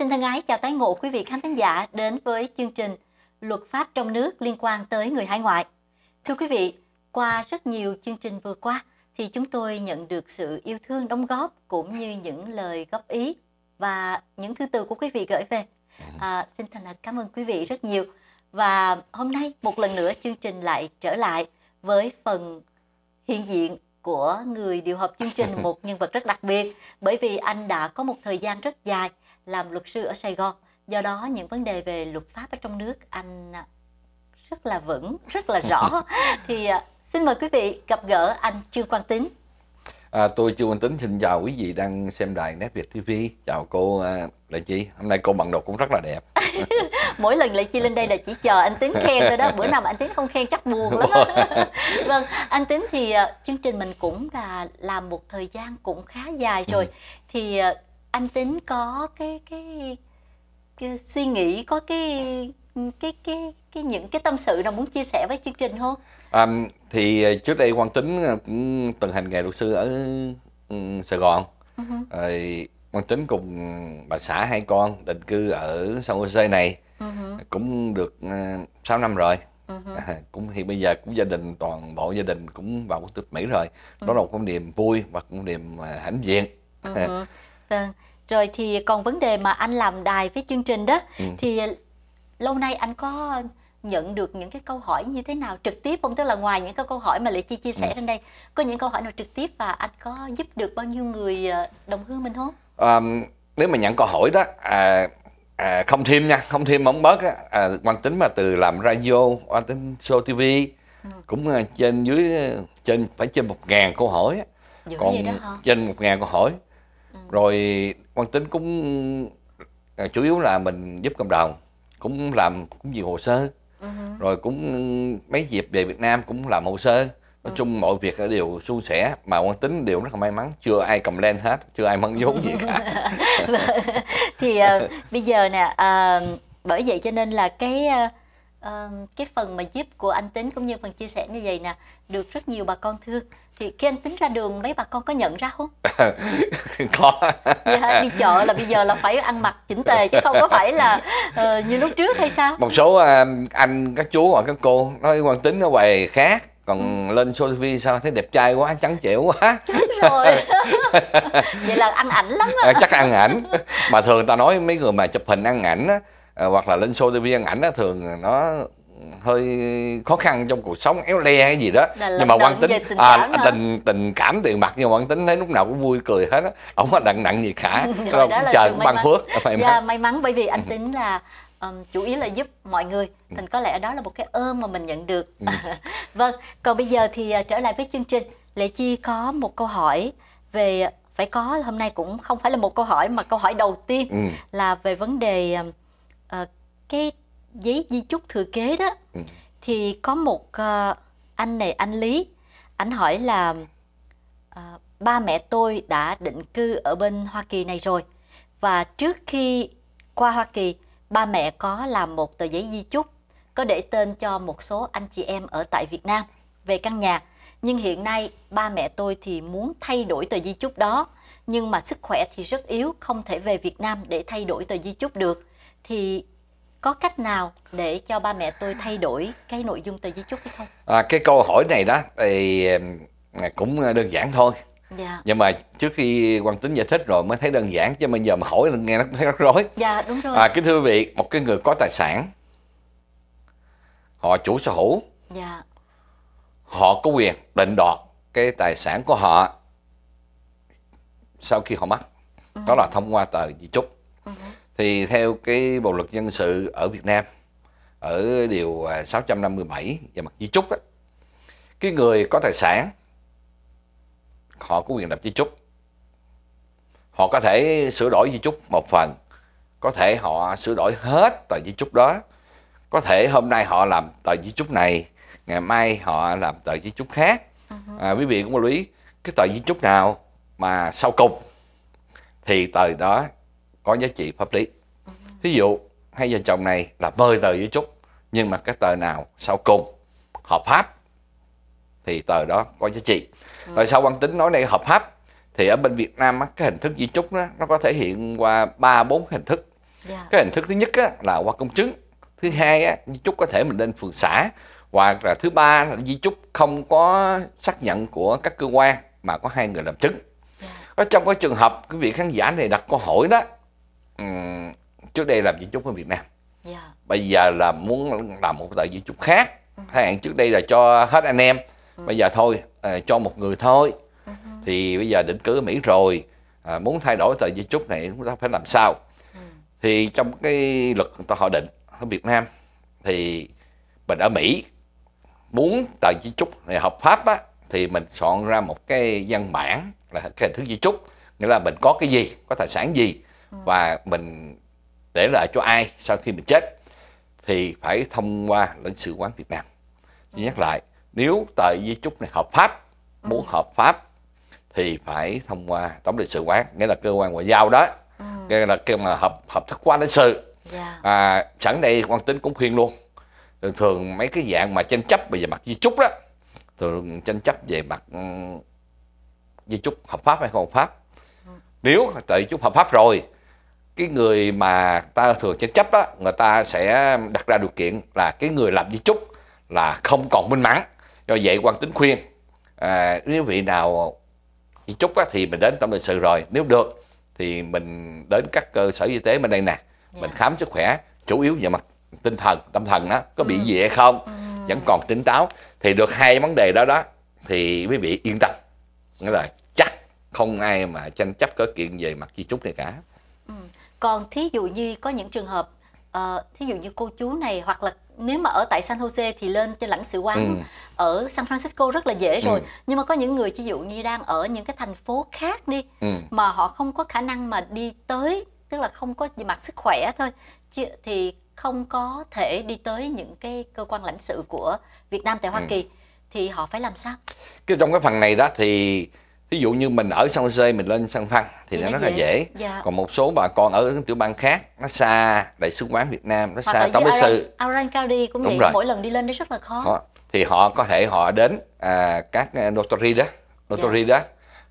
xin thân ái chào tái ngộ quý vị khán thính giả đến với chương trình Luật pháp trong nước liên quan tới người hải ngoại. Thưa quý vị, qua rất nhiều chương trình vừa qua thì chúng tôi nhận được sự yêu thương đóng góp cũng như những lời góp ý và những thư từ của quý vị gửi về. À, xin thành thật cảm ơn quý vị rất nhiều. Và hôm nay một lần nữa chương trình lại trở lại với phần hiện diện của người điều hợp chương trình một nhân vật rất đặc biệt bởi vì anh đã có một thời gian rất dài làm luật sư ở Sài Gòn do đó những vấn đề về luật pháp ở trong nước anh à, rất là vững rất là rõ thì à, xin mời quý vị gặp gỡ anh Trương Quang Tính À, tôi Trương Quang Tính xin chào quý vị đang xem đài Nét Việt TV. Chào cô à, Lệ Chi. Hôm nay cô mặc đồ cũng rất là đẹp. Mỗi lần Lệ Chi lên đây là chỉ chờ anh Tính khen thôi đó. Bữa nào mà anh Tính không khen chắc buồn lắm. vâng, anh Tính thì chương trình mình cũng là làm một thời gian cũng khá dài rồi. Ừ. Thì anh tính có cái cái, cái suy nghĩ có cái cái cái cái những cái tâm sự nào muốn chia sẻ với chương trình không? À, thì ờ, trước đây Quang Tính ờ, cũng từng hành nghề luật sư ở ừ, Sài Gòn. Uh-huh. Rồi Quang Tính cùng bà xã hai con định cư ở San Jose này uh-huh. cũng được 6 ờ, năm rồi. Uh-huh. À, cũng thì bây giờ cũng gia đình toàn bộ gia đình cũng vào quốc tịch Mỹ rồi. Đó uh-huh. là một niềm vui và cũng niềm hãnh diện. Uh-huh. Vâng. Rồi thì còn vấn đề mà anh làm đài với chương trình đó ừ. thì lâu nay anh có nhận được những cái câu hỏi như thế nào trực tiếp không tức là ngoài những cái câu hỏi mà lệ chi chia sẻ ừ. trên đây có những câu hỏi nào trực tiếp và anh có giúp được bao nhiêu người ờ, đồng hương mình không à, nếu mà nhận câu hỏi đó à, à, không thêm nha không thêm móng bớt á à, quan tính mà từ làm radio quan tính show tv ừ. cũng ờ, trên dưới ờ, trên phải trên một ngàn câu hỏi á. Dữ còn trên một ngàn câu hỏi Ừ. rồi quan tính cũng à, chủ yếu là mình giúp cộng đồng cũng làm cũng nhiều hồ sơ uh-huh. rồi cũng mấy dịp về Việt Nam cũng làm hồ sơ nói ừ. chung mọi việc đều suôn sẻ mà quan tính đều rất là may mắn chưa ai cầm lên hết chưa ai mắng vốn gì cả vâng. thì uh, bây giờ nè uh, bởi vậy cho nên là cái uh, cái phần mà giúp của anh tính cũng như phần chia sẻ như vậy nè được rất nhiều bà con thương thì khi anh tính ra đường mấy bà con có nhận ra không có yeah, dạ, đi chợ là bây giờ là phải ăn mặc chỉnh tề chứ không có phải là uh, như lúc trước hay sao một số uh, anh các chú hoặc các cô nói quan tính ở quầy khác còn ừ. lên show TV sao thấy đẹp trai quá trắng trẻo quá rồi vậy là ăn ảnh lắm à, chắc ăn ảnh mà thường ta nói mấy người mà chụp hình ăn ảnh á, hoặc là lên show TV ăn ảnh á, thường nó hơi khó khăn trong cuộc sống éo le cái gì đó nhưng mà quan tính tình à, cảm à, tình tình cảm tiền mặt nhưng mà quan tính thấy lúc nào cũng vui cười hết á ông có đặng nặng gì cả đó cũng chờ cũng ban phước may mắn. Yeah, dạ, may mắn bởi vì anh ừ. tính là um, chủ yếu là giúp mọi người ừ. thành có lẽ đó là một cái ơn mà mình nhận được ừ. vâng còn bây giờ thì à, trở lại với chương trình lệ chi có một câu hỏi về à, phải có hôm nay cũng không phải là một câu hỏi mà câu hỏi đầu tiên ừ. là về vấn đề uh, cái giấy di chúc thừa kế đó ừ. thì có một uh, anh này anh Lý anh hỏi là uh, ba mẹ tôi đã định cư ở bên Hoa Kỳ này rồi và trước khi qua Hoa Kỳ ba mẹ có làm một tờ giấy di chúc có để tên cho một số anh chị em ở tại Việt Nam về căn nhà nhưng hiện nay ba mẹ tôi thì muốn thay đổi tờ di chúc đó nhưng mà sức khỏe thì rất yếu không thể về Việt Nam để thay đổi tờ di chúc được thì có cách nào để cho ba mẹ tôi thay đổi cái nội dung tờ di chúc hay không à, cái câu hỏi này đó thì cũng đơn giản thôi Dạ. nhưng mà trước khi quan tính giải thích rồi mới thấy đơn giản chứ bây giờ mà hỏi nghe nó thấy rất rối dạ đúng rồi à, kính thưa quý vị một cái người có tài sản họ chủ sở hữu dạ. họ có quyền định đoạt cái tài sản của họ sau khi họ mất ừ. đó là thông qua tờ di chúc thì theo cái bộ luật dân sự ở Việt Nam ở điều 657 à, về mặt di chúc đó, cái người có tài sản họ có quyền lập di chúc họ có thể sửa đổi di chúc một phần có thể họ sửa đổi hết tờ di chúc đó có thể hôm nay họ làm tờ di chúc này ngày mai họ làm tờ di chúc khác à, quý vị cũng lưu ý cái tờ di chúc nào mà sau cùng thì tờ đó có giá trị pháp lý ví dụ hai vợ chồng này là vơi tờ di chúc nhưng mà cái tờ nào sau cùng hợp pháp thì tờ đó có giá trị rồi sau quan tính nói này hợp pháp thì ở bên Việt Nam cái hình thức di chúc đó, nó có thể hiện qua ba bốn hình thức dạ. cái hình thức thứ nhất á, là qua công chứng thứ hai á, di chúc có thể mình lên phường xã hoặc là thứ ba là di chúc không có xác nhận của các cơ quan mà có hai người làm chứng dạ. ở trong cái trường hợp quý vị khán giả này đặt câu hỏi đó Ừ, trước đây làm di chúc ở Việt Nam yeah. Dạ. bây giờ là muốn làm một tờ di chúc khác ừ. hay hạn trước đây là cho hết anh em ừ. bây giờ thôi à, cho một người thôi uh-huh. thì bây giờ định cư ở Mỹ rồi à, muốn thay đổi tờ di chúc này chúng ta phải làm sao uh-huh. thì trong cái luật người ta họ định ở Việt Nam thì mình ở Mỹ muốn tờ di chúc này hợp pháp á, thì mình chọn ra một cái văn bản là cái thứ di chúc, nghĩa là mình có cái gì có tài sản gì và mình để lại cho ai sau khi mình chết thì phải thông qua lãnh sự quán Việt Nam. Tôi nhắc lại, nếu tờ di chúc này hợp pháp, ừ. muốn hợp pháp thì phải thông qua tổng lãnh sự quán, nghĩa là cơ quan ngoại giao đó, ừ. nghĩa là kêu mà hợp hợp thức hóa lãnh sự. Yeah. Dạ. À, sẵn đây quan tính cũng khuyên luôn. Thường thường mấy cái dạng mà tranh chấp về mặt di chúc đó, thường tranh chấp về mặt ừ, di chúc hợp pháp hay không hợp pháp. Ừ. Nếu tờ di chúc hợp pháp rồi cái người mà ta thường tranh chấp đó, người ta sẽ đặt ra điều kiện là cái người làm di chúc là không còn minh mẫn do vậy quan tính khuyên à, nếu vị nào di chúc á, thì mình đến tâm lịch sự rồi nếu được thì mình đến các cơ sở y tế bên đây nè dạ. mình khám sức khỏe chủ yếu về mặt tinh thần tâm thần đó có bị ừ. gì hay không ừ. vẫn còn tỉnh táo thì được hai vấn đề đó đó thì quý vị yên tâm nghĩa là chắc không ai mà tranh chấp có kiện về mặt di chúc này cả còn thí dụ như có những trường hợp uh, thí dụ như cô chú này hoặc là nếu mà ở tại San Jose thì lên cho lãnh sự quán ừ. ở San Francisco rất là dễ rồi ừ. nhưng mà có những người ví dụ như đang ở những cái thành phố khác đi ừ. mà họ không có khả năng mà đi tới tức là không có gì mặt sức khỏe thôi chứ, thì không có thể đi tới những cái cơ quan lãnh sự của Việt Nam tại Hoa ừ. Kỳ thì họ phải làm sao? Cái trong cái phần này đó thì ví dụ như mình ở San Jose mình lên San Phan thì, thì nó rất dễ. là dễ dạ. còn một số bà con ở tiểu bang khác nó xa đại sứ quán Việt Nam nó xa tổng lãnh sự. Aran County cũng Đúng vậy rồi. mỗi lần đi lên nó rất là khó họ, thì họ có thể họ đến à, các à, notary đó notary dạ. đó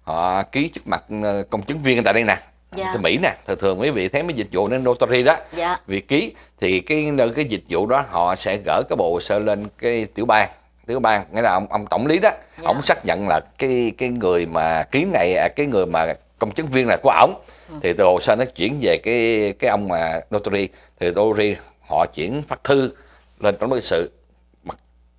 họ ký trước mặt ờ, công chứng viên tại đây nè dạ. Mỹ nè thường thường quý vị thấy mấy dịch vụ nên notary đó dạ. việc ký thì cái cái dịch vụ đó họ sẽ gỡ cái bộ sơ lên cái tiểu bang tiểu bang nghĩa là ông ông tổng lý đó dạ. ông xác nhận là cái cái người mà ký này à, cái người mà công chứng viên là của ổng ừ. thì từ hồ sơ nó chuyển về cái cái ông mà notary thì notary họ chuyển phát thư lên tổng lý sự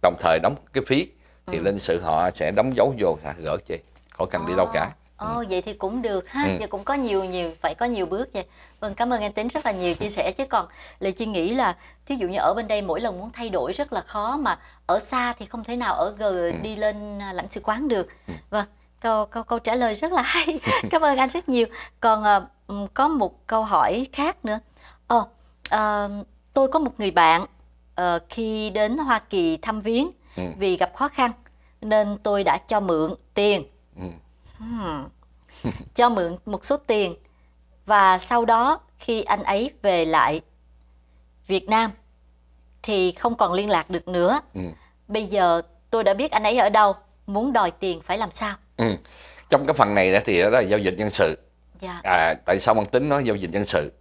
đồng thời đóng cái phí thì ừ. lên sự họ sẽ đóng dấu vô gỡ chị khỏi cần à. đi đâu à. cả Ồ ừ. vậy thì cũng được ha, ừ. giờ cũng có nhiều nhiều phải có nhiều bước vậy. Vâng cảm ơn anh Tính rất là nhiều chia sẻ chứ còn Lê chị nghĩ là thí dụ như ở bên đây mỗi lần muốn thay đổi rất là khó mà ở xa thì không thể nào ở g ừ. đi lên à, lãnh sự quán được. Ừ. Vâng, câu câu câu trả lời rất là hay. cảm ơn anh rất nhiều. Còn uh, có một câu hỏi khác nữa. Ồ, ờ, uh, à, tôi có một người bạn uh, khi đến Hoa Kỳ thăm viếng ừ. vì gặp khó khăn nên tôi đã cho mượn tiền. Ừ Hmm. cho mượn một số tiền và sau đó khi anh ấy về lại Việt Nam thì không còn liên lạc được nữa. Ừ. Bây giờ tôi đã biết anh ấy ở đâu, muốn đòi tiền phải làm sao? Ừ. Trong cái phần này đó thì đó là giao dịch dân sự. Dạ. À, tại sao bằng tính nó giao dịch dân sự?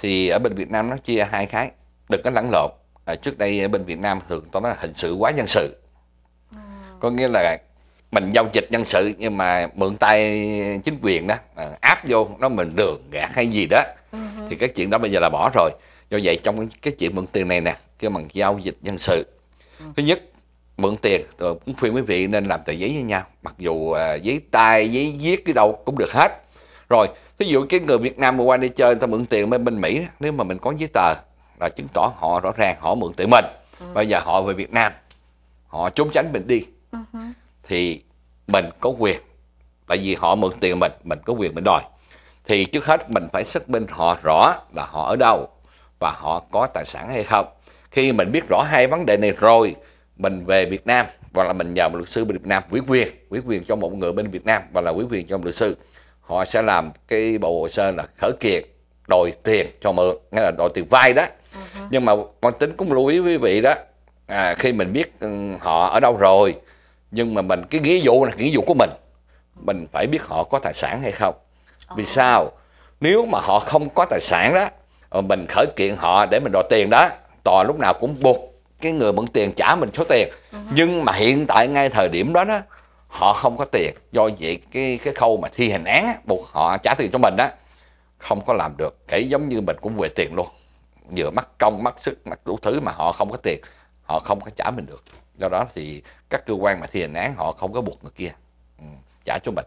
Thì ở bên Việt Nam nó chia hai cái, đừng có lẫn lộn. À, trước đây ở bên Việt Nam thường tôi nói hình sự quá dân sự. Ừ. Có nghĩa là mình giao dịch nhân sự nhưng mà mượn tay chính quyền đó áp vô nó mình đường gạt hay gì đó ừ thì cái chuyện đó bây giờ là bỏ rồi do vậy trong cái chuyện mượn tiền này nè kêu bằng giao dịch nhân sự ừ. thứ nhất mượn tiền tôi cũng khuyên quý vị nên làm tờ giấy với nhau mặc dù à, giấy tay giấy viết cái đâu cũng được hết rồi thí dụ cái người việt nam mà qua đi chơi người ta mượn tiền bên bên mỹ nếu mà mình có giấy tờ là chứng tỏ họ rõ ràng họ mượn tiền mình uh bây giờ họ về việt nam họ trốn tránh mình đi uh thì mình có quyền tại vì họ mượn tiền mình mình có quyền mình đòi thì trước hết mình phải xác minh họ rõ là họ ở đâu và họ có tài sản hay không khi mình biết rõ hai vấn đề này rồi mình về Việt Nam và là mình nhờ một luật sư bên Việt Nam ủy quyền ủy quyền cho một người bên Việt Nam và là ủy quyền cho một luật sư họ sẽ làm cái bộ hồ sơ là khởi kiện đòi tiền cho mượn nghĩa là đòi tiền vay đó uh-huh. nhưng mà con tính cũng lưu ý quý vị đó à, khi mình biết ừ, họ ở đâu rồi nhưng mà mình cái nghĩa vụ là nghĩa vụ của mình mình phải biết họ có tài sản hay không ờ. vì sao nếu mà họ không có tài sản đó ờ, mình khởi kiện họ để mình đòi tiền đó tòa lúc nào cũng buộc cái người mượn tiền trả mình số tiền ừ. nhưng mà hiện tại ngay thời điểm đó đó họ không có tiền do vậy cái cái khâu mà thi hành án á, buộc họ trả tiền cho mình đó không có làm được kể giống như mình cũng về tiền luôn vừa mất công mất sức mất đủ thứ mà họ không có tiền họ không có trả mình được do đó thì các cơ quan mà thi hành án họ không có buộc người kia ừ, trả cho mình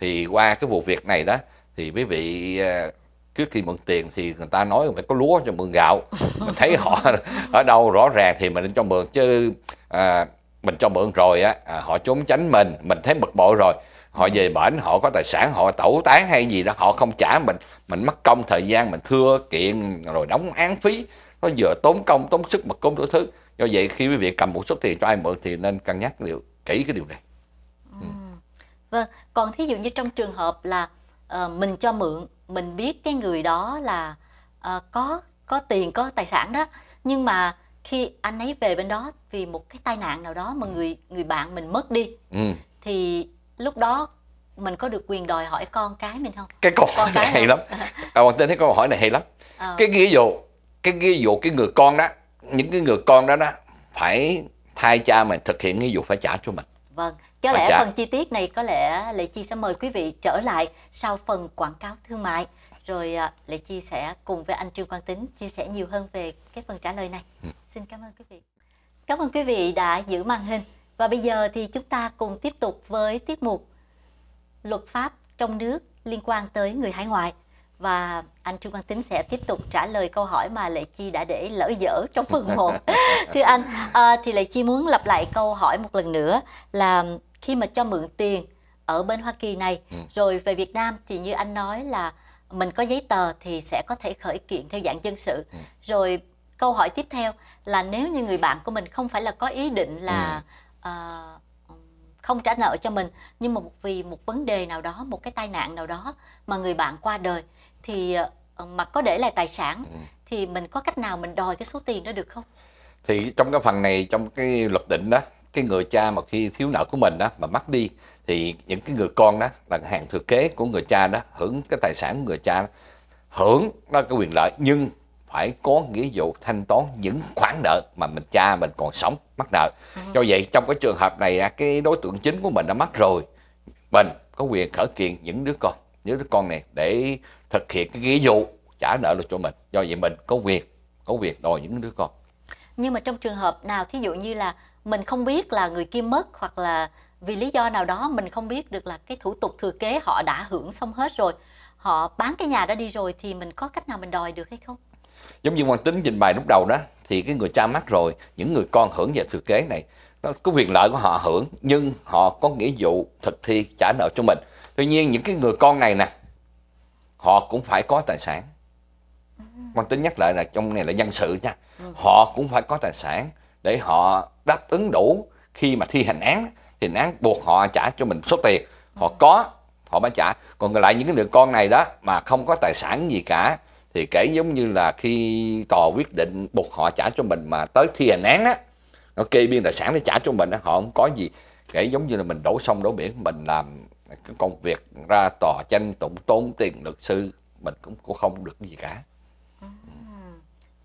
thì qua cái vụ việc này đó thì quý vị ờ, trước khi mượn tiền thì người ta nói phải có lúa cho mượn gạo mình thấy họ ở đâu rõ ràng thì mình nên cho mượn chứ à, mình cho mượn rồi á à, họ trốn tránh mình mình thấy bực bội rồi họ về bển họ có tài sản họ tẩu tán hay gì đó họ không trả mình mình mất công thời gian mình thưa kiện rồi đóng án phí nó vừa tốn công tốn sức mà tốn đủ thứ do vậy khi quý vị cầm một số tiền cho ai mượn thì nên cân nhắc liệu kỹ cái điều này ừ. vâng còn thí dụ như trong trường hợp là uh, mình cho mượn mình biết cái người đó là uh, có có tiền có tài sản đó nhưng mà khi anh ấy về bên đó vì một cái tai nạn nào đó mà ừ. người người bạn mình mất đi ừ. thì lúc đó mình có được quyền đòi hỏi con cái mình không cái câu hỏi này hay lắm à, bạn tên thấy câu hỏi này hay lắm à. cái nghĩa vụ cái ghi dụ cái người con đó những cái người con đó đó phải thay cha mình thực hiện nghĩa vụ phải trả cho mình vâng có lẽ phần chi tiết này có lẽ lệ chi sẽ mời quý vị trở lại sau phần quảng cáo thương mại rồi à, lệ chi sẽ cùng với anh trương quang tính chia sẻ nhiều hơn về cái phần trả lời này ừ. xin cảm ơn quý vị cảm ơn quý vị đã giữ màn hình và bây giờ thì chúng ta cùng tiếp tục với tiết mục luật pháp trong nước liên quan tới người hải ngoại và anh Trương Quang Tính sẽ tiếp tục trả lời câu hỏi mà Lệ Chi đã để lỡ dở trong phần 1. Thưa anh, à, thì Lệ Chi muốn lặp lại câu hỏi một lần nữa là khi mà cho mượn tiền ở bên Hoa Kỳ này, ừ. rồi về Việt Nam thì như anh nói là mình có giấy tờ thì sẽ có thể khởi kiện theo dạng dân sự. Ừ. Rồi câu hỏi tiếp theo là nếu như người bạn của mình không phải là có ý định là ừ. uh, không trả nợ cho mình nhưng mà vì một vấn đề nào đó một cái tai nạn nào đó mà người bạn qua đời thì ờ, Ờ, mà có để lại tài sản ừ. thì mình có cách nào mình đòi cái số tiền đó được không? Thì trong cái phần này trong cái luật định đó cái người cha mà khi thiếu nợ của mình đó mà mất đi thì những cái người con đó là hàng thừa kế của người cha đó hưởng cái tài sản của người cha đó, hưởng đó cái quyền lợi nhưng phải có nghĩa vụ thanh toán những khoản nợ mà mình cha mình còn sống mắc nợ ừ. do vậy trong cái trường hợp này cái đối tượng chính của mình đã mất rồi mình có quyền khởi kiện những đứa con với đứa con này để thực hiện cái nghĩa vụ trả nợ lại cho mình do vậy mình có quyền có quyền đòi những đứa con nhưng mà trong trường hợp nào thí dụ như là mình không biết là người kia mất hoặc là vì lý do nào đó mình không biết được là cái thủ tục thừa kế họ đã hưởng xong hết rồi họ bán cái nhà đó đi rồi thì mình có cách nào mình đòi được hay không giống như quan tính trình bày lúc đầu đó thì cái người cha mất rồi những người con hưởng về thừa kế này nó có quyền lợi của họ hưởng nhưng họ có nghĩa vụ thực thi trả nợ cho mình Tuy nhiên những cái người con này nè Họ cũng phải có tài sản Con tính nhắc lại là trong này là dân sự nha Họ cũng phải có tài sản Để họ đáp ứng đủ Khi mà thi hành án Thì án buộc họ trả cho mình số tiền Họ ừ. có họ mới trả Còn lại những cái người con này đó Mà không có tài sản gì cả Thì kể giống như là khi tòa quyết định Buộc họ trả cho mình mà tới thi hành án đó nó kê biên tài sản để trả cho mình đó. Họ không có gì kể giống như là mình đổ sông đổ biển mình làm cái công việc ra tòa tranh tụng tốn tiền luật sư mình cũng cũng không được gì cả à,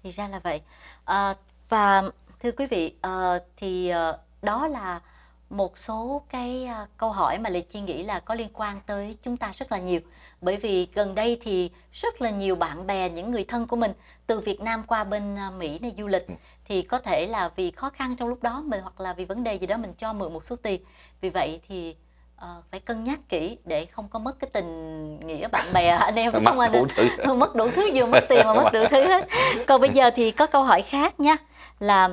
thì ra là vậy à, và thưa quý vị à, thì à, đó là một số cái à, câu hỏi mà lệ chi nghĩ là có liên quan tới chúng ta rất là nhiều bởi vì gần đây thì rất là nhiều bạn bè những người thân của mình từ Việt Nam qua bên à, Mỹ này du lịch ừ. thì có thể là vì khó khăn trong lúc đó mình hoặc là vì vấn đề gì đó mình cho mượn một số tiền vì vậy thì Ờ, phải cân nhắc kỹ để không có mất cái tình nghĩa bạn bè anh em đúng không anh em? mất đủ thứ vừa mất tiền mà mất đủ thứ hết còn bây giờ thì có câu hỏi khác nhá là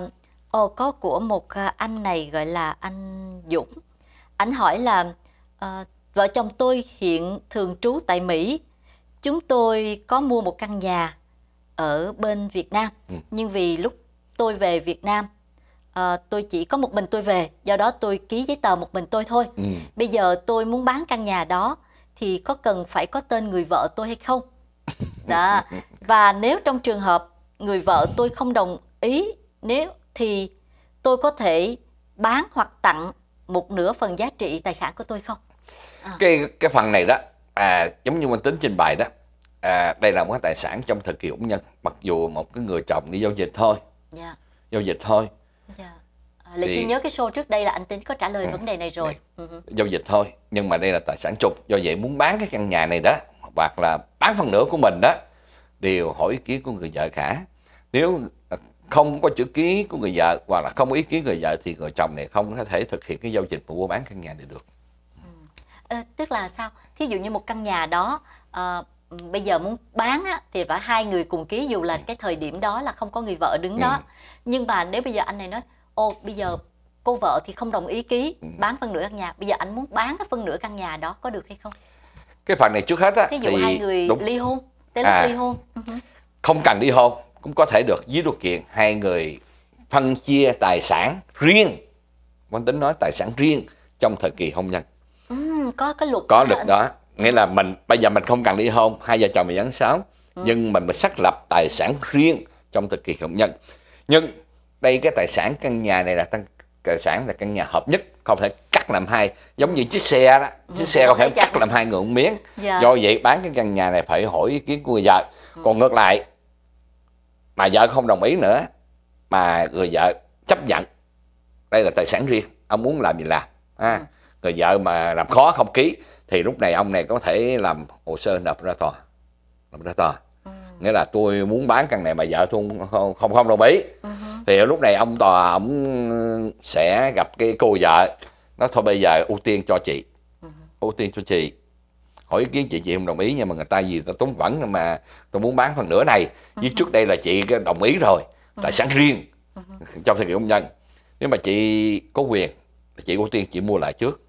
ồ có của một à, anh này gọi là anh Dũng anh hỏi là uh, vợ chồng tôi hiện thường trú tại Mỹ chúng tôi có mua một căn nhà ở bên Việt Nam ừ. nhưng vì lúc tôi về Việt Nam à, tôi chỉ có một mình tôi về do đó tôi ký giấy tờ một mình tôi thôi ừ. bây giờ tôi muốn bán căn nhà đó thì có cần phải có tên người vợ tôi hay không đó và nếu trong trường hợp người vợ tôi không đồng ý nếu thì tôi có thể bán hoặc tặng một nửa phần giá trị tài sản của tôi không à. cái cái phần này đó à giống như anh tính trình bày đó à, đây là một cái tài sản trong thời kỳ hôn nhân mặc dù một cái người chồng đi giao dịch thôi yeah. Dạ. giao dịch thôi Dạ. À, thì... Chi nhớ cái show trước đây là anh Tính có trả lời ừ. vấn đề này rồi. Đấy. Dạ. Ừ, ừ. Giao dịch thôi, nhưng mà đây là tài sản chung. Do vậy muốn bán cái căn nhà này đó, hoặc là bán phần nửa của mình đó, đều hỏi ý kiến của người vợ cả. Nếu à, không có chữ ký của người vợ hoặc là không có ý kiến người vợ thì người chồng này không có thể thực hiện cái giao dịch mua bán căn nhà này được. Ừ. À, tức là sao? Thí dụ như một căn nhà đó à, bây giờ muốn bán á, thì phải hai người cùng ký dù là cái thời điểm đó là không có người vợ đứng đó ừ. nhưng mà nếu bây giờ anh này nói ô bây giờ cô vợ thì không đồng ý ký ừ. bán phân nửa căn nhà bây giờ anh muốn bán cái phân nửa căn nhà đó có được hay không cái phần này trước hết á thí dụ thì hai người đúng. ly hôn tới lúc à, ly hôn ừ không cần ly hôn cũng có thể được dưới điều kiện hai người phân chia tài sản riêng quan tính nói tài sản riêng trong thời kỳ hôn nhân ừ, có cái luật có đó. luật đó nghĩa là mình bây giờ mình không cần ly hôn hai vợ chồng mình vẫn sống ừ. nhưng mình phải xác lập tài sản riêng trong thời kỳ hôn nhân nhưng đây cái tài sản căn nhà này là tăng tài sản là căn nhà hợp nhất không thể cắt làm hai giống như chiếc xe đó ừ, chiếc ừ, xe không thể cắt làm hai người miếng dạ. do vậy bán cái căn nhà này phải hỏi ý kiến của người vợ ừ. còn ngược lại mà vợ không đồng ý nữa mà người vợ chấp nhận đây là tài sản riêng ông muốn làm gì làm à, người vợ mà làm khó không ký thì lúc này ông này có thể làm hồ sơ nộp ra tòa nộp ra tòa ừ. nghĩa là tôi muốn bán căn này mà vợ tôi không không, không đồng ý ừ. thì lúc này ông tòa ông sẽ gặp cái cô vợ nó thôi bây giờ ưu tiên cho chị ừ. ưu tiên cho chị hỏi ý kiến chị chị không đồng ý nhưng mà người ta gì ta tốn vẫn mà tôi muốn bán phần nửa này với ừ trước đây là chị đồng ý rồi ừ tài sản riêng ừ trong thời kỳ công nhân nếu mà chị có quyền chị ưu tiên chị mua lại trước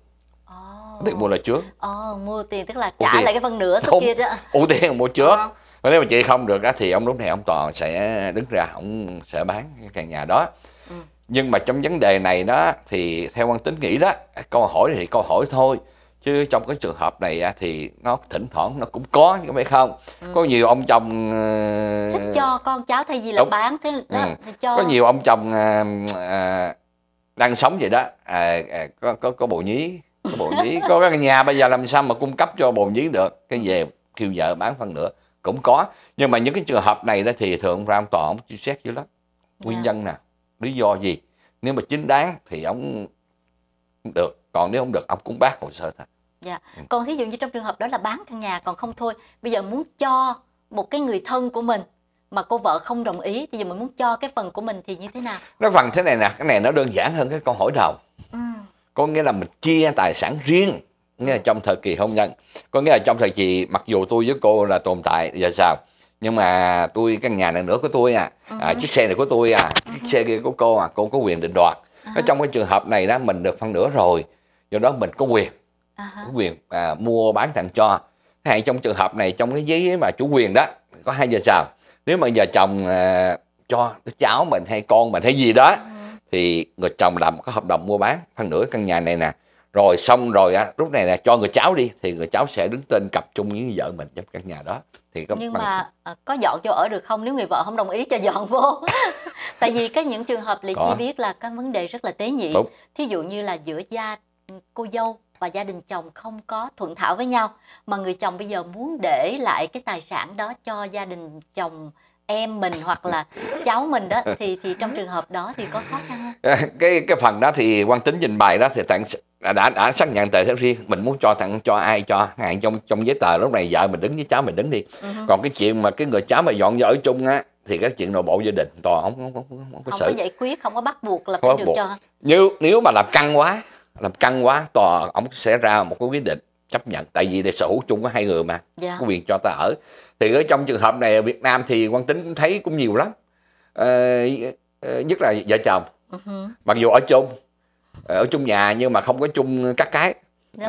tiền mua là trước ờ, mua tiền tức là trả tiền. lại cái phần nửa số kia chứ ưu tiên mua trước ờ. nếu mà chị không được á thì ông lúc này ông toàn sẽ đứng ra ông sẽ bán cái căn nhà đó ừ. nhưng mà trong vấn đề này đó thì theo quan tính nghĩ đó câu hỏi thì câu hỏi thôi chứ trong cái trường hợp này thì nó thỉnh thoảng nó cũng có như phải không ừ. có nhiều ông chồng thích ờ, cho con cháu thay vì là Đúng. bán thế đó, ừ. cho có nhiều ông chồng à, à, đang sống vậy đó à, à, có có có bộ nhí cái bồn dí có cái nhà bây giờ làm sao mà cung cấp cho bồn dí được cái về kêu vợ bán phân nữa cũng có nhưng mà những cái trường hợp này đó thì thường ra ông tòa ông truy xét dữ lắm nguyên dạ. nhân nè lý do gì nếu mà chính đáng thì ông được còn nếu không được ông cũng bác hồ sơ thôi dạ ừ. còn thí dụ như trong trường hợp đó là bán căn nhà còn không thôi bây giờ muốn cho một cái người thân của mình mà cô vợ không đồng ý thì giờ mình muốn cho cái phần của mình thì như thế nào nó phần thế này nè cái này nó đơn giản hơn cái câu hỏi đầu ừ có nghĩa là mình chia tài sản riêng nghe trong thời kỳ hôn nhân có nghĩa là trong thời kỳ mặc dù tôi với cô là tồn tại giờ sao nhưng mà tôi căn nhà này nữa của tôi à, à ừ. chiếc xe này của tôi à ừ. chiếc xe kia của cô à cô có quyền định đoạt uh à. Ở trong cái trường hợp này đó mình được phân nửa rồi do đó mình có quyền à có quyền à, mua bán tặng cho hay trong trường hợp này trong cái giấy mà chủ quyền đó có hai giờ sao nếu mà giờ chồng à, cho đứa cháu mình hay con mình hay gì đó uh-huh thì người chồng làm có hợp đồng mua bán phân nửa căn nhà này nè rồi xong rồi á lúc này là cho người cháu đi thì người cháu sẽ đứng tên cặp chung với vợ mình trong căn nhà đó thì có nhưng mà à, có dọn cho ở được không nếu người vợ không đồng ý cho dọn vô tại vì cái những trường hợp lại chỉ biết là các vấn đề rất là tế nhị Đúng. thí dụ như là giữa gia ừ, cô dâu và gia đình chồng không có thuận thảo với nhau mà người chồng bây giờ muốn để lại cái tài sản đó cho gia đình chồng em mình hoặc là cháu mình đó thì thì trong trường hợp đó thì có khó khăn không? cái cái phần đó thì quan tính trình bày đó thì tặng đã đã, đã xác nhận tờ riêng mình muốn cho tặng cho ai cho hạn trong trong giấy tờ lúc này vợ mình đứng với cháu mình đứng đi uh-huh. còn cái chuyện mà cái người cháu mà dọn vợ ở chung á thì cái chuyện nội bộ gia đình tòa không không không, không, không có không có giải quyết không có bắt buộc là phải được buộc. cho như nếu mà làm căng quá làm căng quá tòa ông sẽ ra một cái quyết định chấp nhận tại vì để sở hữu chung có hai người mà dạ. có quyền cho ta ở thì ở trong trường hợp này ở Việt Nam thì quan tính cũng thấy cũng nhiều lắm ờ, ờ nhất là vợ chồng uh-huh. mặc dù ở chung ờ, ở chung nhà nhưng mà không có chung các cái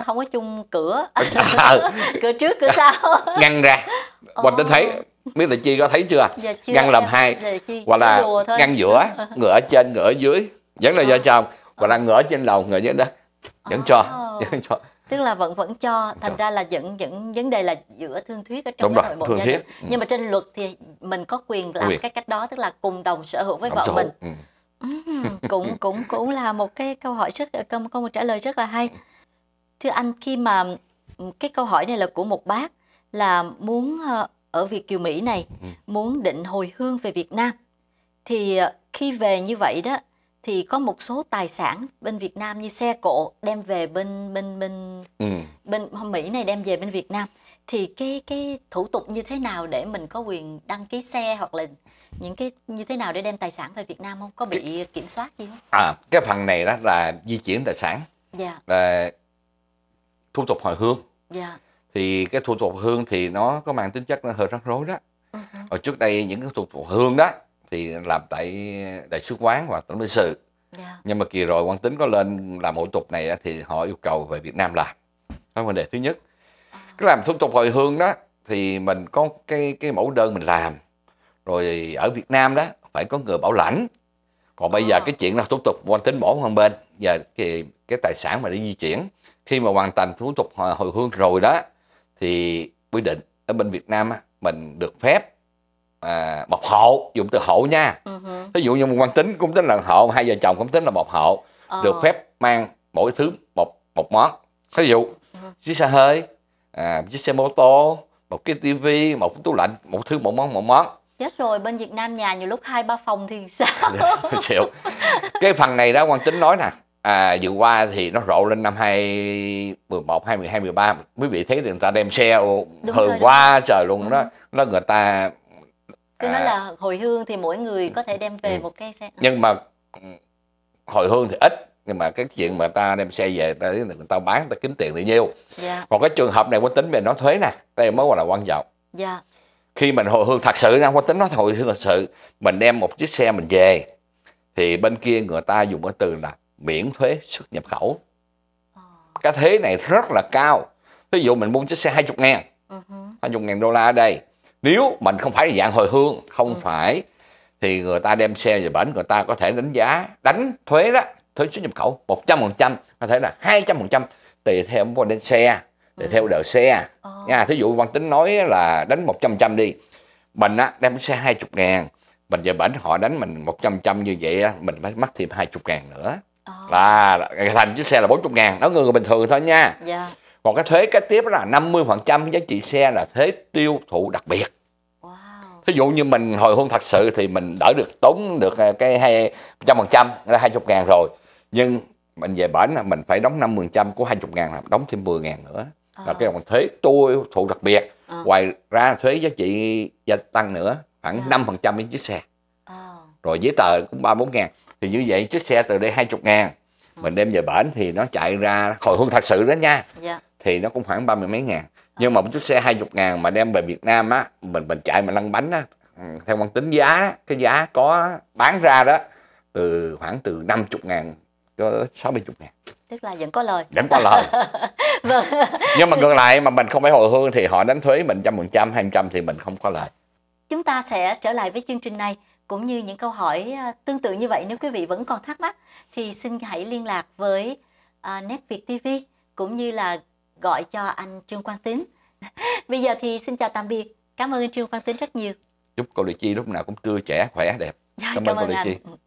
không có chung cửa à, cửa trước cửa sau ngăn ra Quan tính thấy biết là chi có thấy chưa, dạ, chưa ngăn làm hai dạ, hoặc là ngăn giữa ngựa ở trên ngựa ở dưới vẫn là dạ. vợ chồng hoặc là ngựa trên lầu ngựa dưới đất vẫn cho vẫn cho tức là vẫn vẫn cho thành Đúng. ra là vẫn vẫn vấn đề là giữa thương thuyết ở trong Đúng cái nội bộ gia đình ừ. nhưng mà trên luật thì mình có quyền làm quyền. cái cách đó tức là cùng đồng sở hữu với đồng vợ mình ừ. cũng cũng cũng là một cái câu hỏi rất có một trả lời rất là hay thưa anh khi mà cái câu hỏi này là của một bác là muốn ờ, ở Việt kiều Mỹ này ừ. muốn định hồi hương về Việt Nam thì ờ, khi về như vậy đó thì có một số tài sản bên Việt Nam như xe cộ đem về bên bên bên ừ. bên Mỹ này đem về bên Việt Nam thì cái cái thủ tục như thế nào để mình có quyền đăng ký xe hoặc là những cái như thế nào để đem tài sản về Việt Nam không có bị kiểm soát gì không? À cái phần này đó là di chuyển tài sản. Dạ. Là thủ tục hồi hương. Dạ. Thì cái thủ tục hương thì nó có mang tính chất nó hơi rắc rối đó. Uh-huh. Ừ Ở trước đây những cái thủ tục hương đó thì làm tại đại sứ quán hoặc tổng lãnh sự yeah. Dạ. nhưng mà kỳ rồi quan tính có lên làm thủ tục này thì họ yêu cầu về Việt Nam làm đó là vấn đề thứ nhất à. cái làm thủ tục hồi hương đó thì mình có cái cái mẫu đơn mình làm rồi ở Việt Nam đó phải có người bảo lãnh còn bây giờ à. cái chuyện là thủ tục quan tính bỏ một bên giờ thì cái tài sản mà để di chuyển khi mà hoàn thành thủ tục hồi hương rồi đó thì quy định ở bên Việt Nam mình được phép à, một hộ dùng từ hộ nha uh-huh. Ừ ví dụ như một quan tính cũng tính là hộ hai vợ chồng cũng tính là một hộ uh-huh. được phép mang mỗi thứ một một món ví dụ uh-huh. chiếc xe hơi à, chiếc xe mô tô một cái tivi một cái tủ lạnh một thứ một món một món chết rồi bên Việt Nam nhà nhiều lúc hai ba phòng thì sao dạ, chịu cái phần này đó quan tính nói nè à, vừa qua thì nó rộ lên năm 2011, 2012, 2013 quý vị thấy thì người ta đem xe Đúng hừ rồi, qua trời luôn đó ừ nó người ta cho à. nên là hồi hương thì mỗi người có thể đem về ừ. một cái xe nhưng mà ừ, hồi hương thì ít nhưng mà cái chuyện mà ta đem xe về ta người ta bán ta kiếm tiền thì nhiêu dạ. còn cái trường hợp này quán tính về nói thuế nè đây mới gọi là quan trọng dạ. khi mình hồi hương thật sự nha quán tính nói hồi hương thật sự mình đem một chiếc xe mình về thì bên kia người ta dùng cái từ là miễn thuế xuất nhập khẩu ờ. cái thuế này rất là cao ví dụ mình mua chiếc xe 20 ngàn uh-huh. Ừ 20 ngàn đô la ở đây nếu mình không phải là dạng hồi hương không ừ. phải thì người ta đem xe về bển người ta có thể đánh giá đánh thuế đó thuế xuất nhập khẩu 100% có thể là 200% tùy theo món đến xe tùy theo ừ. đời xe ừ. nha thí dụ văn tính nói là đánh 100% đi mình á, đem xe 20 ngàn mình về bển họ đánh mình 100 trăm như vậy mình phải mất thêm 20 ngàn nữa oh. là thành chiếc xe là 40 ngàn đó người bình thường thôi nha yeah. Dạ. còn cái thuế kế tiếp là 50 phần trăm giá trị xe là thuế tiêu thụ đặc biệt thí dụ như mình hồi hôn thật sự thì mình đỡ được tốn được à, cái hai trăm phần trăm là hai chục ngàn rồi nhưng mình về bển là mình phải đóng năm phần trăm của hai chục ngàn là đóng thêm 10 ngàn nữa à. là ờ. cái còn thuế tôi thụ đặc biệt à. ngoài ra thuế giá trị gia tăng nữa khoảng ờ. năm phần trăm đến chiếc xe à. rồi giấy tờ cũng ba bốn ngàn thì như vậy chiếc xe từ đây hai chục ngàn mình đem về bển thì nó chạy ra hồi hôn thật sự đó nha yeah. Dạ. thì nó cũng khoảng ba mươi mấy ngàn nhưng mà một chiếc xe 20 ngàn mà đem về Việt Nam á mình mình chạy mà lăn bánh á theo bằng tính giá cái giá có bán ra đó từ khoảng từ 50 ngàn cho 60 ngàn tức là vẫn có lời vẫn có lời vâng. nhưng mà ngược lại mà mình không phải hồi hương thì họ đánh thuế mình trăm phần trăm hai trăm thì mình không có lời chúng ta sẽ trở lại với chương trình này cũng như những câu hỏi à, tương tự như vậy nếu quý vị vẫn còn thắc mắc thì xin hãy liên lạc với uh, à, Net Việt TV cũng như là gọi cho anh Trương Quang Tín. Bây giờ thì xin chào tạm biệt. Cảm ơn anh Trương Quang Tín rất nhiều. Chúc cô Lệ Chi lúc nào cũng tươi trẻ, khỏe, đẹp. cảm, dạ, cảm ơn cô Lệ Chi.